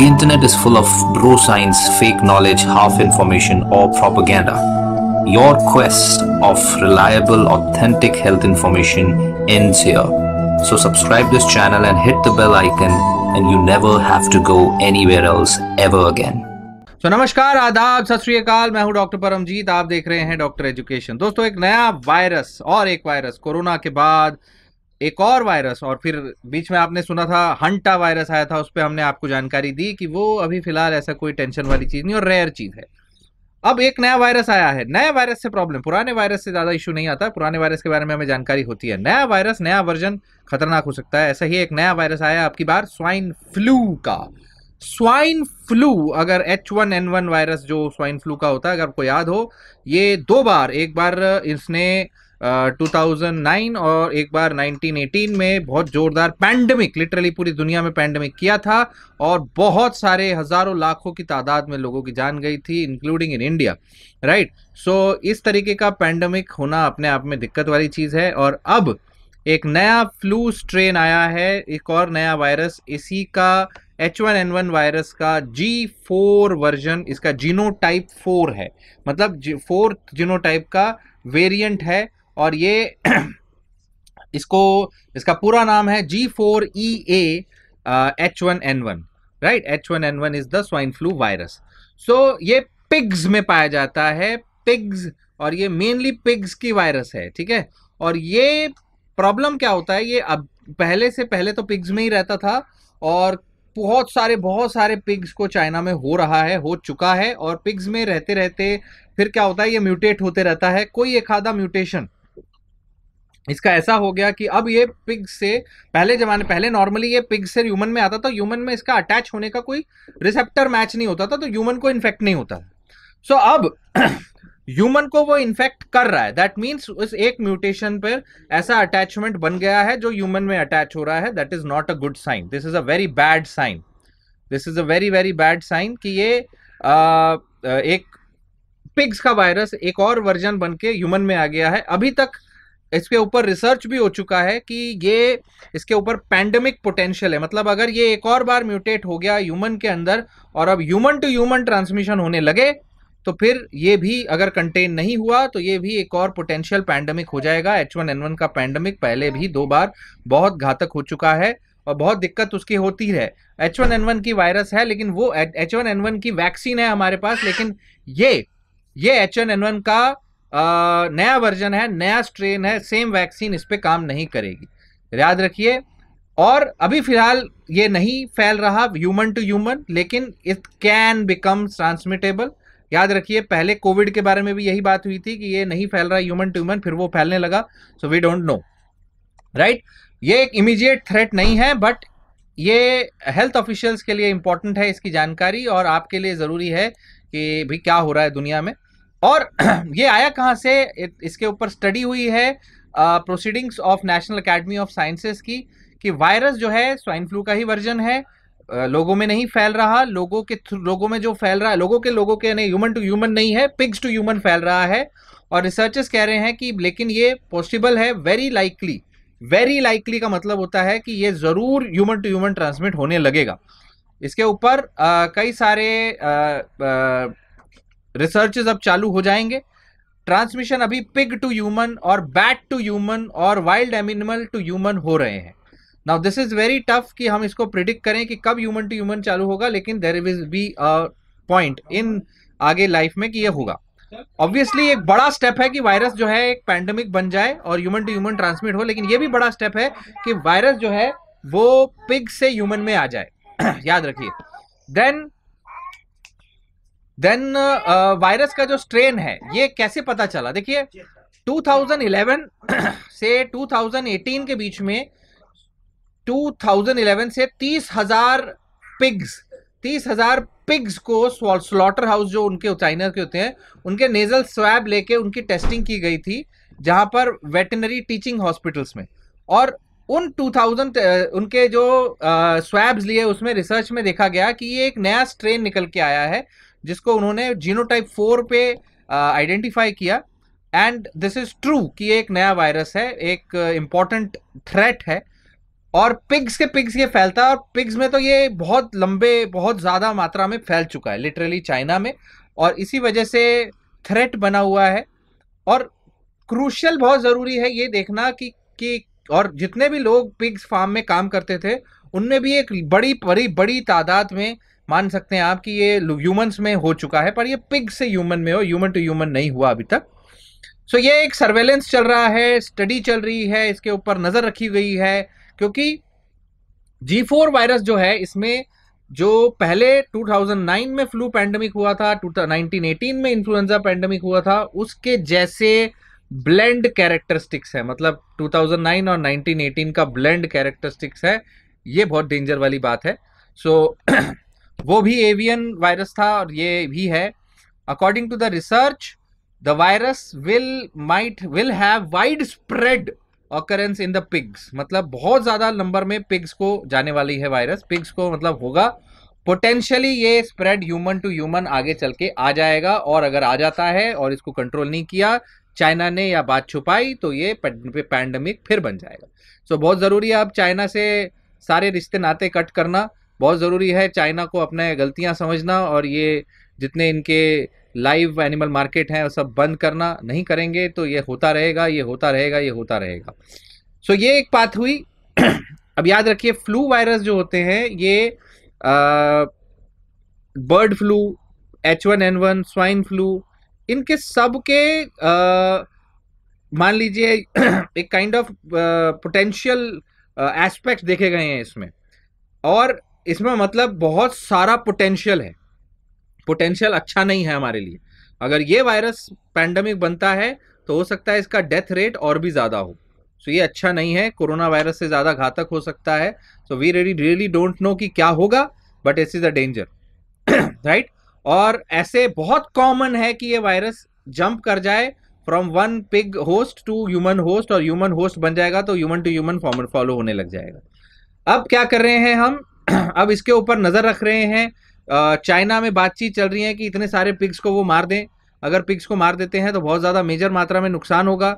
The internet is full of bro science, fake knowledge, half information or propaganda. Your quest of reliable, authentic health information ends here. So subscribe this channel and hit the bell icon and you never have to go anywhere else ever again. so, namaskar, adab, सत I am Dr. Paramjeet. You are watching Doctor Education. Friends, दोस्तों एक नया virus और एक virus Corona. एक और virus और फिर बीच में आपने सुना था हंटा वायरस आया था उस पर हमने आपको जानकारी दी कि वो अभी फिलहाल ऐसा कोई टेंशन वाली चीज़ नहीं और रेयर चीज़ है अब एक नया वायरस आया है नया वायरस से प्रॉब्लम पुराने वायरस से ज़्यादा इशू नहीं आता पुराने वायरस के बारे में हमें जानकारी होती है नया वायरस नया वर्जन खतरनाक हो सकता है ऐसा ही एक नया वायरस आया आपकी बार स्वाइन फ्लू का स्वाइन फ्लू अगर H one N one virus जो स्वाइन फ्लू का होता है अगर आपको याद हो ये दो बार एक बार इसने 2009 और एक बार 1918 में बहुत ज़ोरदार पैंडमिक लिटरली पूरी दुनिया में पैंडमिक किया था और बहुत सारे हज़ारों लाखों की तादाद में लोगों की जान गई थी including in India right so इस तरीके का पैंडमिक होना अपने आप में दिक्कत वाली चीज़ है और अब एक नया फ्लू स्ट्रेन आया है एक और नया वायरस इसी का H one N one virus का जी फोर वर्जन इसका जीनो टाइप फोर है मतलब जी फोर्थ जीनो टाइप का वेरियंट है और ये इसको इसका पूरा नाम है G four E A H one N one right H one N one is the swine flu virus so ये पिग्स में पाया जाता है पिग्स और ये मेनली पिग्स की वायरस है ठीक है और ये प्रॉब्लम क्या होता है ये अब पहले से पहले तो पिग्स में ही रहता था और बहुत सारे बहुत सारे पिग्स को चाइना में हो रहा है हो चुका है और पिग्स में रहते रहते फिर क्या होता है ये म्यूटेट होते रहता है कोई एक आधा म्यूटेशन इसका ऐसा हो गया कि अब ये पिग से पहले जमाने पहले नॉर्मली ये पिग से ह्यूमन में आता था ह्यूमन में इसका अटैच होने का कोई रिसेप्टर मैच नहीं होता था तो ह्यूमन को इन्फेक्ट नहीं होता सो so, अब ह्यूमन को वो इन्फेक्ट कर रहा है दैट मीन्स उस एक म्यूटेशन पर ऐसा अटैचमेंट बन गया है जो ह्यूमन में अटैच हो रहा है that is not a good sign this is a very bad sign this is a very very bad sign कि ये आ, एक पिग्स का वायरस एक और वर्जन बन के ह्यूमन में आ गया है अभी तक इसके ऊपर रिसर्च भी हो चुका है कि ये इसके ऊपर पैंडमिक पोटेंशियल है मतलब अगर ये एक और बार म्यूटेट हो गया ह्यूमन के अंदर और अब ह्यूमन टू ह्यूमन ट्रांसमिशन होने लगे तो फिर ये भी अगर कंटेन नहीं हुआ तो ये भी एक और पोटेंशियल पैंडमिक हो जाएगा एच वन एन वन का पैंडमिक पहले भी दो बार बहुत घातक हो चुका है और बहुत दिक्कत उसकी होती है एच वन एन वन की वायरस है लेकिन वो एच वन एन वन की वैक्सीन है हमारे पास लेकिन ये ये एच वन एन वन का नया वर्जन है नया स्ट्रेन है सेम वैक्सीन इस पर काम नहीं करेगी याद रखिए और अभी फिलहाल ये नहीं फैल रहा ह्यूमन टू ह्यूमन लेकिन इट कैन बिकम ट्रांसमिटेबल याद रखिए पहले कोविड के बारे में भी यही बात हुई थी कि ये नहीं फैल रहा ह्यूमन टू ह्यूमन फिर वो फैलने लगा so we don't know right ये एक इमीजिएट थ्रेट नहीं है बट ये हेल्थ ऑफिशियल्स के लिए इंपॉर्टेंट है इसकी जानकारी और आपके लिए ज़रूरी है कि भाई क्या हो रहा है दुनिया में और ये आया कहाँ से इसके ऊपर स्टडी हुई है proceedings of National Academy of Sciences की कि वायरस जो है स्वाइन फ्लू का ही वर्जन है लोगों में नहीं फैल रहा लोगों के लोगों में जो फैल रहा है लोगों के लोगों के नहीं ह्यूमन टू ह्यूमन नहीं है पिग्स टू ह्यूमन फैल रहा है और रिसर्चर्स कह रहे हैं कि लेकिन ये पॉसिबल है वेरी लाइकली वेरी लाइकली का मतलब होता है कि ये ज़रूर ह्यूमन टू ह्यूमन ट्रांसमिट होने लगेगा इसके ऊपर कई सारे आ, आ, रिसर्चेज अब चालू हो जाएंगे ट्रांसमिशन अभी पिग टू ह्यूमन और बैट टू ह्यूमन और वाइल्ड एनिमल टू ह्यूमन हो रहे हैं now this is very tough कि हम इसको प्रिडिक्ट करें कि कब ह्यूमन टू ह्यूमन चालू होगा लेकिन there will be a point in आगे लाइफ में कि यह होगा ऑब्वियसली एक बड़ा स्टेप है कि वायरस जो है एक पैंडमिक बन जाए और ह्यूमन टू ह्यूमन ट्रांसमिट हो लेकिन यह भी बड़ा स्टेप है कि वायरस जो है वो पिग से ह्यूमन में आ जाए याद रखिए then then virus uh, uh, का जो स्ट्रेन है ये कैसे पता चला देखिए 2011 से 2018 के बीच में 2011 से तीस हजार पिग्स तीस हजार पिग्स को स्लॉटर हाउस जो उनके चाइना के होते हैं उनके नेजल स्वैब लेके उनकी टेस्टिंग की गई थी जहां पर वेटनरी टीचिंग हॉस्पिटल्स में और उन 2000 उनके जो स्वैब्स लिए उसमें रिसर्च में देखा गया कि ये एक नया स्ट्रेन निकल के आया है जिसको उन्होंने जीनोटाइप फोर पे आइडेंटिफाई किया एंड दिस इज ट्रू कि एक नया वायरस है एक इम्पॉर्टेंट थ्रेट है और पिग्स के पिग्स ये फैलता है और पिग्स में तो ये बहुत लंबे बहुत ज़्यादा मात्रा में फैल चुका है लिटरली चाइना में और इसी वजह से थ्रेट बना हुआ है और क्रूशल बहुत ज़रूरी है ये देखना कि कि और जितने भी लोग पिग्स फार्म में काम करते थे उनमें भी एक बड़ी बड़ी बड़ी तादाद में मान सकते हैं आप कि ये ह्यूमंस में हो चुका है पर ये पिग से ह्यूमन में हो ह्यूमन टू ह्यूमन नहीं हुआ अभी तक सो so, ये एक सर्वेलेंस चल रहा है स्टडी चल रही है इसके ऊपर नज़र रखी गई है क्योंकि जी फोर वायरस जो है इसमें जो पहले 2009 में फ्लू पैंडमिक हुआ था 1918 में इन्फ्लुएंजा पैंडमिक हुआ था उसके जैसे ब्लेंड कैरेक्टरिस्टिक्स है मतलब 2009 और 1918 का ब्लेंड कैरेक्टरिस्टिक्स है ये बहुत डेंजर वाली बात है सो so, वो भी एवियन वायरस था और ये भी है according to the research the virus will might will have wide spread occurrence in the pigs मतलब बहुत ज़्यादा नंबर में पिग्स को जाने वाली है वायरस पिग्स को मतलब होगा पोटेंशियली ये स्प्रेड ह्यूमन टू ह्यूमन आगे चल के आ जाएगा और अगर आ जाता है और इसको कंट्रोल नहीं किया चाइना ने या बात छुपाई तो ये पैंडमिक फिर बन जाएगा सो so, बहुत ज़रूरी है अब चाइना से सारे रिश्ते नाते कट करना बहुत ज़रूरी है चाइना को अपने गलतियाँ समझना और ये जितने इनके लाइव एनिमल मार्केट हैं सब बंद करना नहीं करेंगे तो ये होता रहेगा ये होता रहेगा ये होता रहेगा सो so, ये एक बात हुई अब याद रखिए फ्लू वायरस जो होते हैं ये आ, bird flu H one N one swine flu इनके सब के मान लीजिए एक काइंड ऑफ पोटेंशियल एस्पेक्ट देखे गए हैं इसमें और इसमें मतलब बहुत सारा पोटेंशियल है पोटेंशियल अच्छा नहीं है हमारे लिए अगर ये वायरस पैंडमिक बनता है तो हो सकता है इसका डेथ रेट और भी ज़्यादा हो सो so, ये अच्छा नहीं है कोरोना वायरस से ज़्यादा घातक हो सकता है so we ready really don't know कि क्या होगा बट इस इज़ अ डेंजर राइट और ऐसे बहुत कॉमन है कि ये वायरस जंप कर जाए from one pig host to human host और ह्यूमन होस्ट बन जाएगा तो ह्यूमन टू ह्यूमन फॉलो होने लग जाएगा अब क्या कर रहे हैं हम अब इसके ऊपर नज़र रख रहे हैं चाइना में बातचीत चल रही है कि इतने सारे पिग्स को वो मार दें अगर पिग्स को मार देते हैं तो बहुत ज़्यादा मेजर मात्रा में नुकसान होगा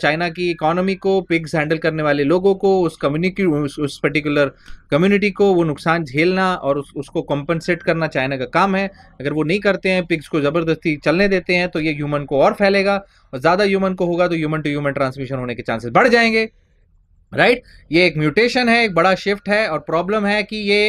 चाइना की इकोनॉमी को पिग्स हैंडल करने वाले लोगों को उस कम्युनिटी उस, पर्टिकुलर कम्युनिटी को वो नुकसान झेलना और उस, उसको कॉम्पनसेट करना चाइना का काम है अगर वो नहीं करते हैं पिग्स को ज़बरदस्ती चलने देते हैं तो ये ह्यूमन को और फैलेगा और ज़्यादा ह्यूमन को होगा तो ह्यूमन टू ह्यूमन ट्रांसमिशन होने के चांसेस बढ़ जाएंगे राइट right? ये एक म्यूटेशन है एक बड़ा शिफ्ट है और प्रॉब्लम है कि ये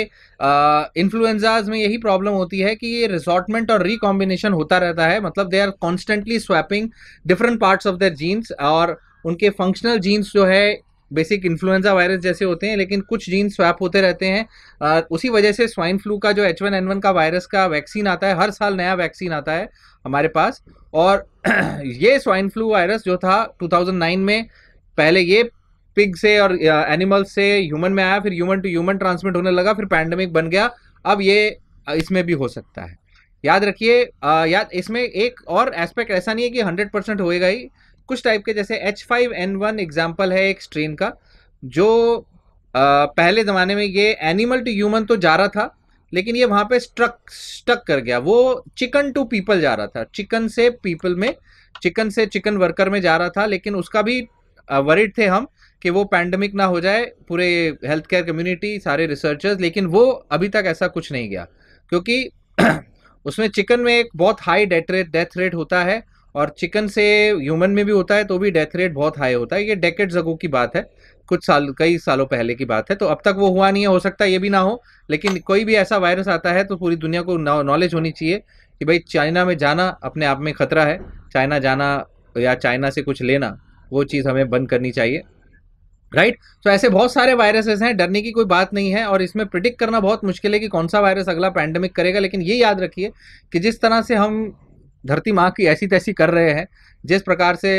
इन्फ्लुएंजाज में यही प्रॉब्लम होती है कि ये रिसॉर्टमेंट और रिकॉम्बिनेशन होता रहता है मतलब they are constantly swapping different parts of their genes और उनके फंक्शनल जीन्स जो है बेसिक इन्फ्लुएंजा वायरस जैसे होते हैं लेकिन कुछ जीन स्वैप होते रहते हैं आ, उसी वजह से स्वाइन फ्लू का जो एच वन एन वन का वायरस का वैक्सीन आता है हर साल नया वैक्सीन आता है हमारे पास और ये स्वाइन फ्लू वायरस जो था 2009 में पहले ये पिग से और एनिमल से ह्यूमन में आया फिर ह्यूमन टू ह्यूमन ट्रांसमिट होने लगा फिर पैंडमिक बन गया अब ये इसमें भी हो सकता है याद रखिए याद इसमें एक और एस्पेक्ट ऐसा नहीं है कि हंड्रेड परसेंट होएगा ही कुछ टाइप के जैसे H five N one example है एक स्ट्रेन का जो आ, पहले ज़माने में ये एनिमल टू ह्यूमन तो जा रहा था लेकिन ये वहाँ पे स्ट्रक स्टक कर गया वो चिकन टू पीपल जा रहा था चिकन से पीपल में चिकन से चिकन वर्कर में जा रहा था लेकिन उसका भी वरिड थे हम कि वो पैंडमिक ना हो जाए पूरे हेल्थ केयर कम्युनिटी सारे रिसर्चर्स लेकिन वो अभी तक ऐसा कुछ नहीं गया क्योंकि उसमें चिकन में एक बहुत high death rate death rate होता है और चिकन से ह्यूमन में भी होता है तो भी डेथ रेट बहुत हाई होता है ये डेकेट जगो की बात है कुछ साल कई सालों पहले की बात है तो अब तक वो हुआ नहीं है हो सकता है ये भी ना हो लेकिन कोई भी ऐसा वायरस आता है तो पूरी दुनिया को नॉलेज होनी चाहिए कि भाई चाइना में जाना अपने आप में खतरा है चाइना जाना या चाइना से कुछ लेना वो चीज़ हमें बंद करनी चाहिए राइट right? तो so, ऐसे बहुत सारे वायरसेस हैं डरने की कोई बात नहीं है और इसमें प्रिडिक्ट करना बहुत मुश्किल है कि कौन सा वायरस अगला पैंडेमिक करेगा लेकिन ये याद रखिए कि जिस तरह से हम धरती माँ की ऐसी तैसी कर रहे हैं जिस प्रकार से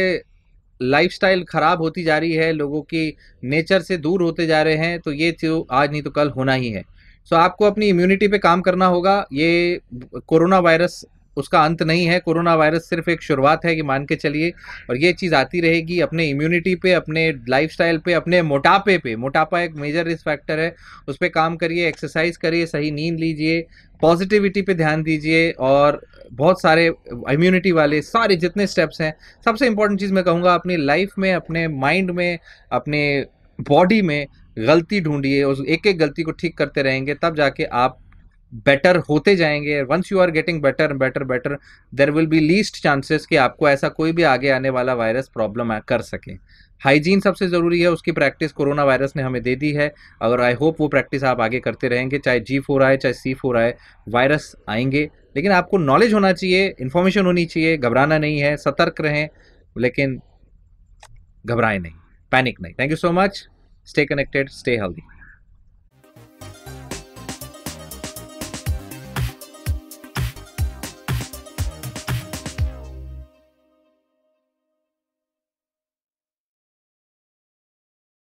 लाइफस्टाइल ख़राब होती जा रही है लोगों की नेचर से दूर होते जा रहे हैं तो ये तो आज नहीं तो कल होना ही है सो so, आपको अपनी इम्यूनिटी पे काम करना होगा ये कोरोना वायरस उसका अंत नहीं है कोरोना वायरस सिर्फ एक शुरुआत है कि मान के चलिए और ये चीज़ आती रहेगी अपने इम्यूनिटी पे अपने लाइफस्टाइल पे अपने मोटापे पे मोटापा एक मेजर रिस्क फैक्टर है उस पर काम करिए एक्सरसाइज करिए सही नींद लीजिए पॉजिटिविटी पे ध्यान दीजिए और बहुत सारे इम्यूनिटी वाले सारे जितने स्टेप्स हैं सबसे इंपॉर्टेंट चीज़ मैं कहूँगा अपनी लाइफ में अपने माइंड में अपने बॉडी में गलती ढूंढिए उस एक एक गलती को ठीक करते रहेंगे तब जाके आप बेटर होते जाएंगे once you are getting better better better there will be least chances कि आपको ऐसा कोई भी आगे आने वाला वायरस प्रॉब्लम कर सके हाइजीन सबसे ज़रूरी है उसकी प्रैक्टिस कोरोना वायरस ने हमें दे दी है और आई होप वो प्रैक्टिस आप आगे करते रहेंगे चाहे जी फोर आए चाहे सी फोर आए वायरस आएंगे लेकिन आपको नॉलेज होना चाहिए इन्फॉर्मेशन होनी चाहिए घबराना नहीं है सतर्क रहें लेकिन घबराएं नहीं पैनिक नहीं thank you so much stay connected stay healthy